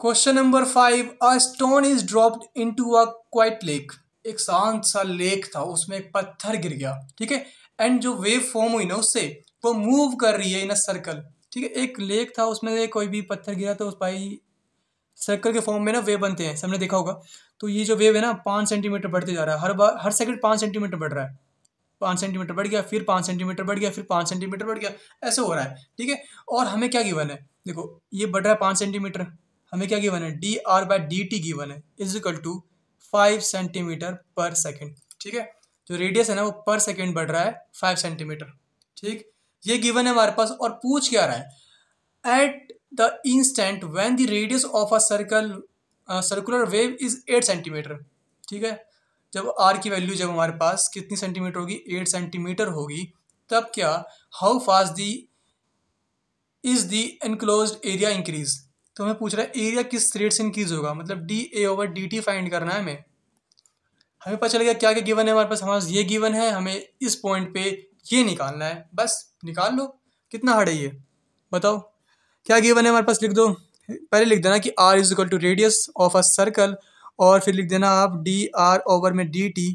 question number five a stone is dropped into a quiet lake एक शांत सा lake था उसमें एक पत्थर गिर गया ठीक है एंड जो वेव फॉर्म हुई ना उससे वो मूव कर रही है इन अ सर्कल ठीक है एक लेक था उसमें कोई भी पत्थर गिरा तो उस भाई सर्कल के फॉर्म में ना वेव बनते हैं सबने देखा होगा तो ये जो वेव है ना पाँच सेंटीमीटर बढ़ते जा रहा है हर बार हर सेकंड पाँच सेंटीमीटर बढ़ रहा है पाँच सेंटीमीटर बढ़ गया फिर पाँच सेंटीमीटर बढ़ गया फिर पाँच सेंटीमीटर बढ़ गया ऐसे हो रहा है ठीक है और हमें क्या गिवन है देखो ये बढ़ रहा है पाँच सेंटीमीटर हमें क्या गिवन है D R by D T given है is equal to five centimetre पर सेकेंड ठीक है जो रेडियस है ना वो पर सेकेंड बढ़ रहा है फाइव सेंटीमीटर ठीक ये गिवन है हमारे पास और पूछ क्या रहा है at the instant when the radius of a circle circular wave is eight centimetre ठीक है जब आर की वैल्यू जब हमारे पास कितनी सेंटीमीटर होगी एट सेंटीमीटर होगी तब क्या how fast the is the enclose area increase तो हमें पूछ रहा है एरिया किस रेट से इंक्रीज होगा मतलब D A over D T find करना है हमें हमें पता चल गया क्या क्या गिवन है हमारे पास हमारे ये गिवन है हमें इस पॉइंट पे ये निकालना है बस निकाल लो कितना हार्ड है ये बताओ क्या गिवन है हमारे पास लिख दो पहले लिख देना कि R is equal to radius of a circle और फिर लिख देना आप डी आर ओवर में डी टी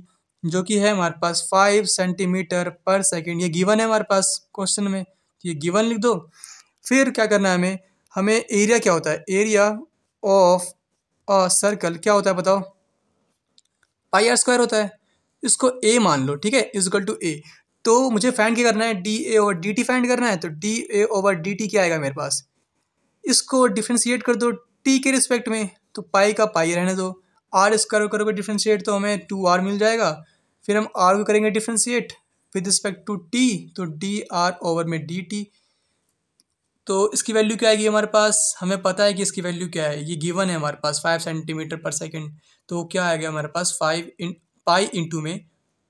जो कि है हमारे पास फाइव सेंटीमीटर पर सेकेंड ये गिवन है हमारे पास क्वेश्चन में तो ये गिवन लिख दो फिर क्या करना है हमें हमें एरिया क्या होता है एरिया ऑफ अ सर्कल क्या होता है बताओ पाई आर स्क्वायर होता है इसको ए मान लो ठीक है इजकल टू ए तो मुझे फाइंड क्या करना है D A over D T find करना है तो D A over D T क्या आएगा मेरे पास इसको डिफ्रेंशिएट कर दो टी के रिस्पेक्ट में तो पाई का पाई रहने दो आर स्क्वायर करोगे डिफ्रेंशिएट तो हमें टू आर मिल जाएगा फिर हम आर को करेंगे differentiate with respect to T तो डी आर ओवर में डी टी तो इसकी वैल्यू क्या आएगी हमारे पास हमें पता है कि इसकी वैल्यू क्या है ये गिवन है हमारे पास फाइव सेंटीमीटर पर सेकेंड तो क्या आएगा हमारे पास फाइव इन पाई इंटू में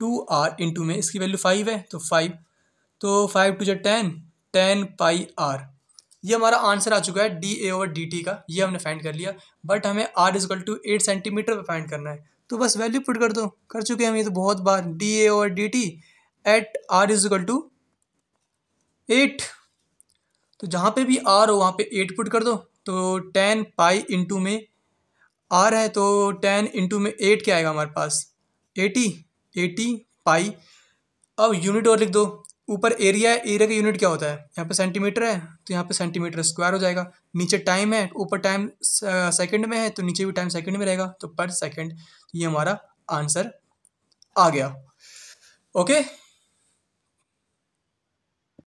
टू आर इंटू में इसकी वैल्यू फाइव है तो फाइव तो फाइव टू जो टेन टेन पाई आर ये हमारा आंसर आ चुका है D A over D T का ये हमने फाइंड कर लिया बट हमें R is equal to eight centimetre पर फाइंड करना है तो बस वैल्यू पुट कर दो कर चुके हैं हम ये तो बहुत बार D A over D T at R is equal to eight तो जहाँ पे भी आर हो वहाँ पे एट पुट कर दो तो टेन पाई इंटू में आर है तो टेन इंटू में एट क्या आएगा हमारे पास एटी एटी पाई अब यूनिट और लिख दो ऊपर एरिया है एरिया का यूनिट क्या होता है यहाँ पे सेंटीमीटर है तो यहाँ पे सेंटीमीटर स्क्वायर हो जाएगा नीचे टाइम है ऊपर टाइम सेकंड में है तो नीचे भी टाइम सेकंड में रहेगा तो पर सेकंड ये हमारा आंसर आ गया ओके